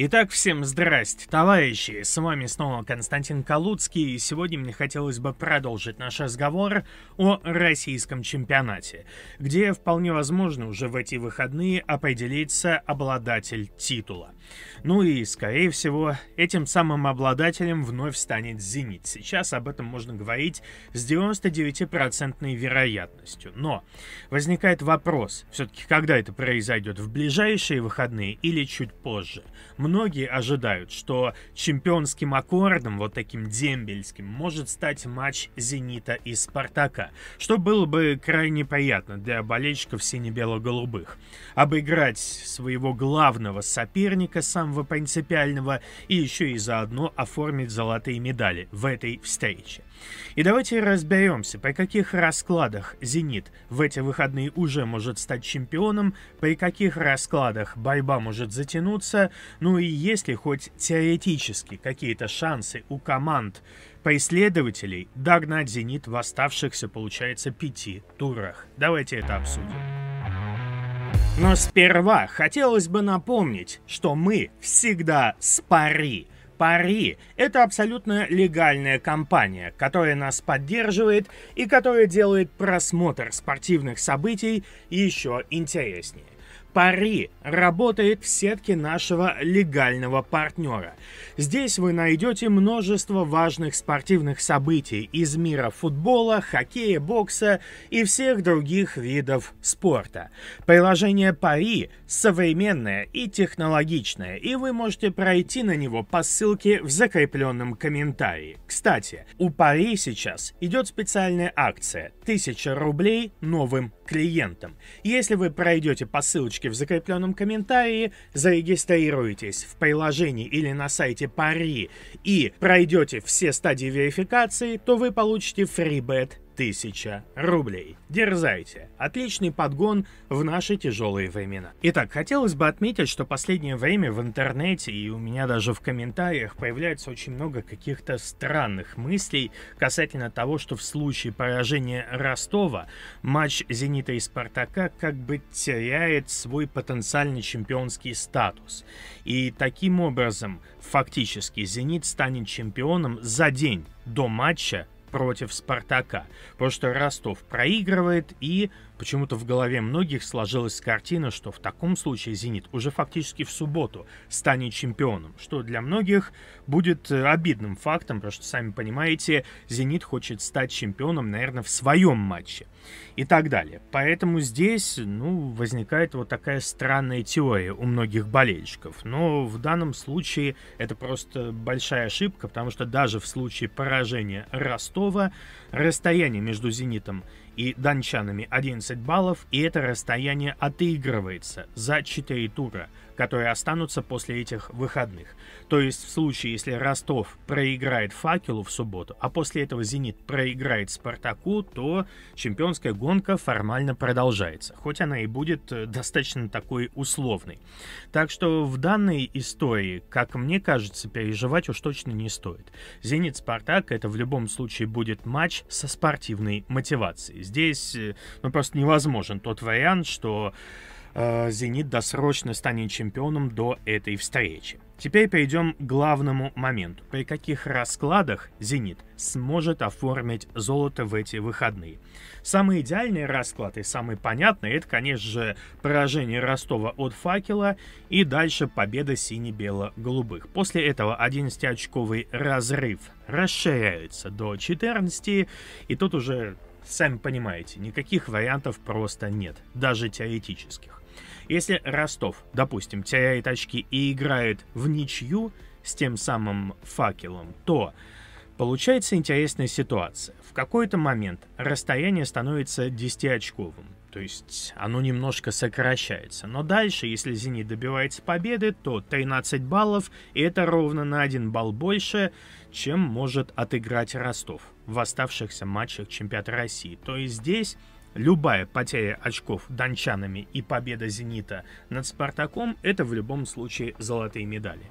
Итак, всем здрасте, товарищи! С вами снова Константин Калуцкий, и сегодня мне хотелось бы продолжить наш разговор о российском чемпионате, где вполне возможно уже в эти выходные определится обладатель титула. Ну и, скорее всего, этим самым обладателем вновь станет «Зенит». Сейчас об этом можно говорить с 99% процентной вероятностью. Но возникает вопрос, все-таки когда это произойдет, в ближайшие выходные или чуть позже? многие ожидают, что чемпионским аккордом, вот таким дембельским, может стать матч «Зенита» и «Спартака», что было бы крайне приятно для болельщиков сине-бело-голубых. Обыграть своего главного соперника, самого принципиального, и еще и заодно оформить золотые медали в этой встрече. И давайте разберемся, при каких раскладах «Зенит» в эти выходные уже может стать чемпионом, при каких раскладах борьба может затянуться, ну и есть ли хоть теоретически какие-то шансы у команд преследователей догнать «Зенит» в оставшихся, получается, пяти турах. Давайте это обсудим. Но сперва хотелось бы напомнить, что мы всегда спари – Пари. Это абсолютно легальная компания, которая нас поддерживает и которая делает просмотр спортивных событий еще интереснее. Пари работает в сетке нашего легального партнера. Здесь вы найдете множество важных спортивных событий из мира футбола, хоккея, бокса и всех других видов спорта. Приложение Пари современное и технологичное, и вы можете пройти на него по ссылке в закрепленном комментарии. Кстати, у Пари сейчас идет специальная акция 1000 рублей новым клиентам. Если вы пройдете по ссылочке ссылке в закрепленном комментарии, зарегистрируйтесь в приложении или на сайте Пари и пройдете все стадии верификации, то вы получите фрибет. 1000 рублей. Дерзайте. Отличный подгон в наши тяжелые времена. Итак, хотелось бы отметить, что последнее время в интернете и у меня даже в комментариях появляется очень много каких-то странных мыслей касательно того, что в случае поражения Ростова матч «Зенита» и «Спартака» как бы теряет свой потенциальный чемпионский статус. И таким образом, фактически, «Зенит» станет чемпионом за день до матча против Спартака. Потому что Ростов проигрывает, и почему-то в голове многих сложилась картина, что в таком случае «Зенит» уже фактически в субботу станет чемпионом, что для многих будет э, обидным фактом, потому что, сами понимаете, «Зенит» хочет стать чемпионом, наверное, в своем матче и так далее. Поэтому здесь, ну, возникает вот такая странная теория у многих болельщиков. Но в данном случае это просто большая ошибка, потому что даже в случае поражения Ростов Ростова, расстояние между «Зенитом» и «Дончанами» 11 баллов, и это расстояние отыгрывается за 4 тура – которые останутся после этих выходных. То есть в случае, если Ростов проиграет «Факелу» в субботу, а после этого «Зенит» проиграет «Спартаку», то чемпионская гонка формально продолжается, хоть она и будет э, достаточно такой условной. Так что в данной истории, как мне кажется, переживать уж точно не стоит. «Зенит-Спартак» — это в любом случае будет матч со спортивной мотивацией. Здесь э, ну, просто невозможен тот вариант, что Э, «Зенит» досрочно станет чемпионом до этой встречи. Теперь перейдем к главному моменту. При каких раскладах «Зенит» сможет оформить золото в эти выходные? Самый идеальный расклад и самый понятный – это, конечно же, поражение Ростова от «Факела» и дальше победа сине-бело-голубых. После этого 11-очковый разрыв расширяется до 14, и тут уже, сами понимаете, никаких вариантов просто нет, даже теоретических. Если Ростов, допустим, теряет очки и играет в ничью с тем самым факелом, то получается интересная ситуация. В какой-то момент расстояние становится 10-очковым. То есть оно немножко сокращается. Но дальше, если «Зенит» добивается победы, то 13 баллов, и это ровно на 1 балл больше, чем может отыграть Ростов в оставшихся матчах чемпионата России. То есть здесь Любая потеря очков дончанами и победа «Зенита» над «Спартаком» — это в любом случае золотые медали.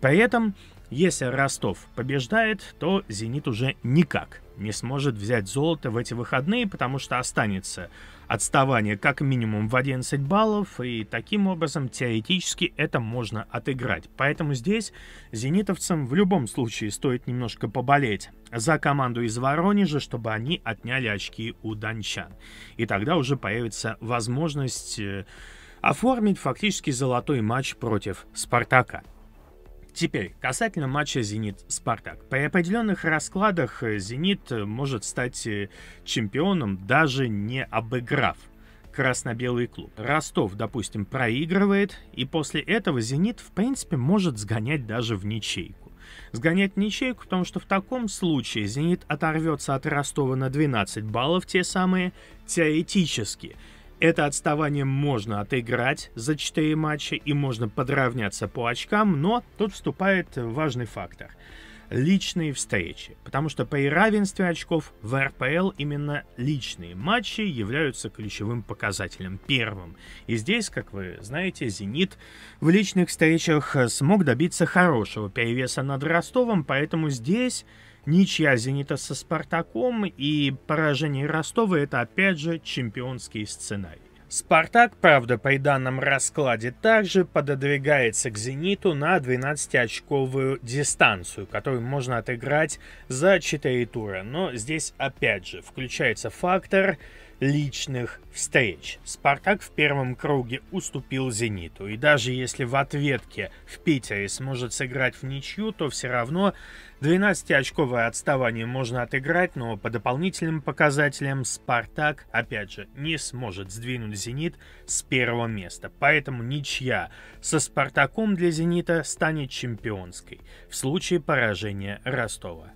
При этом, если Ростов побеждает, то «Зенит» уже никак не сможет взять золото в эти выходные, потому что останется отставание как минимум в 11 баллов, и таким образом теоретически это можно отыграть. Поэтому здесь зенитовцам в любом случае стоит немножко поболеть за команду из Воронежа, чтобы они отняли очки у дончан. И тогда уже появится возможность э, оформить фактически золотой матч против «Спартака». Теперь, касательно матча «Зенит-Спартак». При определенных раскладах э, «Зенит» э, может стать э, чемпионом, даже не обыграв красно-белый клуб. Ростов, допустим, проигрывает, и после этого «Зенит», в принципе, может сгонять даже в ничейку сгонять в ничейку, потому что в таком случае «Зенит» оторвется от Ростова на 12 баллов, те самые теоретически. Это отставание можно отыграть за 4 матча и можно подравняться по очкам, но тут вступает важный фактор – личные встречи, потому что при равенстве очков в РПЛ именно личные матчи являются ключевым показателем первым. И здесь, как вы знаете, «Зенит» в личных встречах смог добиться хорошего перевеса над Ростовом, поэтому здесь ничья «Зенита» со «Спартаком» и поражение Ростова — это опять же чемпионский сценарий. «Спартак», правда, при данном раскладе также пододвигается к «Зениту» на 12-очковую дистанцию, которую можно отыграть за 4 тура. Но здесь опять же включается фактор личных встреч. «Спартак» в первом круге уступил «Зениту», и даже если в ответке в Питере сможет сыграть в ничью, то все равно 12-очковое отставание можно отыграть, но по дополнительным показателям «Спартак», опять же, не сможет сдвинуть «Зенит» с первого места. Поэтому ничья со «Спартаком» для «Зенита» станет чемпионской в случае поражения Ростова.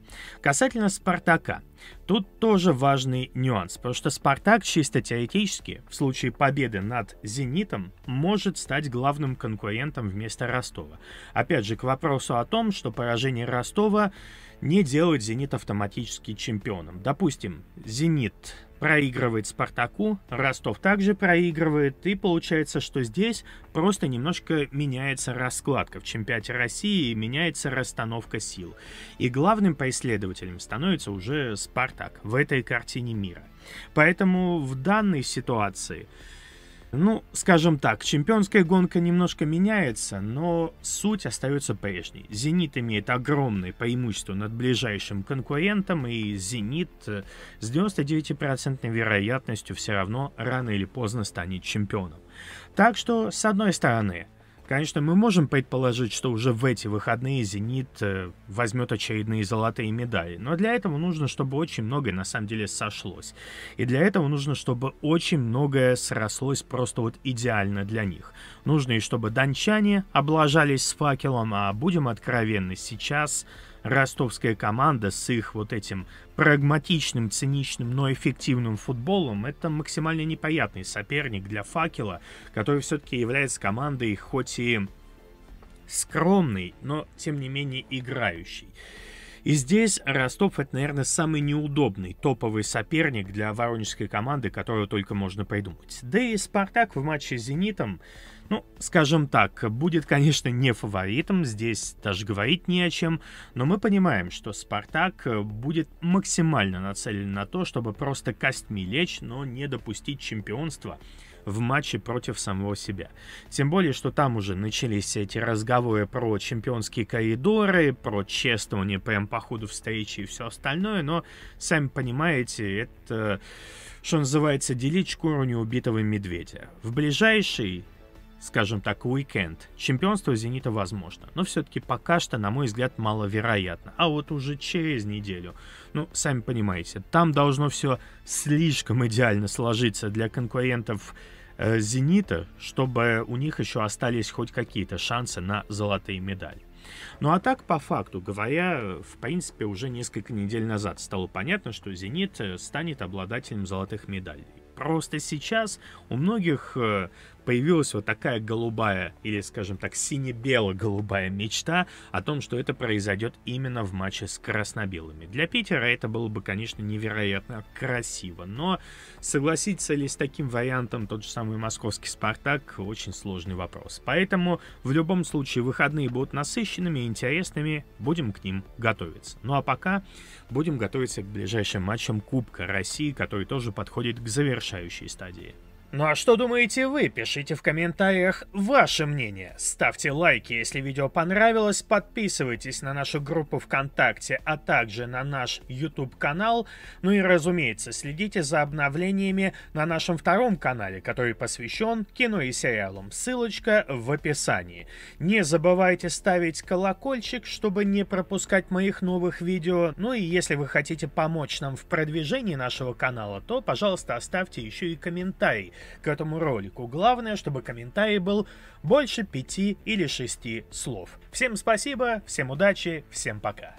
Касательно «Спартака». Тут тоже важный нюанс, потому что «Спартак» чисто теоретически в случае победы над «Зенитом» может стать главным конкурентом вместо Ростова. Опять же, к вопросу о том, что поражение Ростова не делает «Зенит» автоматически чемпионом. Допустим, «Зенит» проигрывает «Спартаку», «Ростов» также проигрывает, и получается, что здесь просто немножко меняется раскладка в чемпионате России и меняется расстановка сил. И главным преследователем становится уже «Спартак» в этой картине мира. Поэтому в данной ситуации – ну, скажем так, чемпионская гонка немножко меняется, но суть остается прежней. «Зенит» имеет огромное преимущество над ближайшим конкурентом, и «Зенит» с 99% вероятностью все равно рано или поздно станет чемпионом. Так что, с одной стороны, Конечно, мы можем предположить, что уже в эти выходные «Зенит» э, возьмет очередные золотые медали, но для этого нужно, чтобы очень многое на самом деле сошлось. И для этого нужно, чтобы очень многое срослось просто вот идеально для них. Нужно и чтобы дончане облажались с факелом, а будем откровенны, сейчас – ростовская команда с их вот этим прагматичным, циничным, но эффективным футболом, это максимально неприятный соперник для факела, который все-таки является командой хоть и скромной, но тем не менее играющей. И здесь Ростов — это, наверное, самый неудобный топовый соперник для воронежской команды, которую только можно придумать. Да и «Спартак» в матче с «Зенитом», ну, скажем так, будет, конечно, не фаворитом, здесь даже говорить не о чем, но мы понимаем, что «Спартак» будет максимально нацелен на то, чтобы просто костьми лечь, но не допустить чемпионства — в матче против самого себя. Тем более, что там уже начались эти разговоры про чемпионские коридоры, про чествование прям по ходу встречи и все остальное, но, сами понимаете, это, что называется, делить шкуру неубитого медведя. В ближайший скажем так, уикенд, чемпионство «Зенита» возможно. Но все-таки пока что, на мой взгляд, маловероятно. А вот уже через неделю, ну, сами понимаете, там должно все слишком идеально сложиться для конкурентов э, «Зенита», чтобы у них еще остались хоть какие-то шансы на золотые медали. Ну а так, по факту говоря, в принципе, уже несколько недель назад стало понятно, что «Зенит» станет обладателем золотых медалей. Просто сейчас у многих э, появилась вот такая голубая, или, скажем так, сине-бело-голубая мечта о том, что это произойдет именно в матче с красно-белыми. Для Питера это было бы, конечно, невероятно красиво, но согласиться ли с таким вариантом тот же самый московский «Спартак» — очень сложный вопрос. Поэтому в любом случае выходные будут насыщенными и интересными, будем к ним готовиться. Ну а пока будем готовиться к ближайшим матчам Кубка России, который тоже подходит к завершающей стадии. Ну а что думаете вы? Пишите в комментариях ваше мнение. Ставьте лайки, если видео понравилось, подписывайтесь на нашу группу ВКонтакте, а также на наш YouTube-канал. Ну и разумеется, следите за обновлениями на нашем втором канале, который посвящен кино и сериалам. Ссылочка в описании. Не забывайте ставить колокольчик, чтобы не пропускать моих новых видео. Ну и если вы хотите помочь нам в продвижении нашего канала, то, пожалуйста, оставьте еще и комментарий к этому ролику. Главное, чтобы комментарий был больше пяти или шести слов. Всем спасибо, всем удачи, всем пока.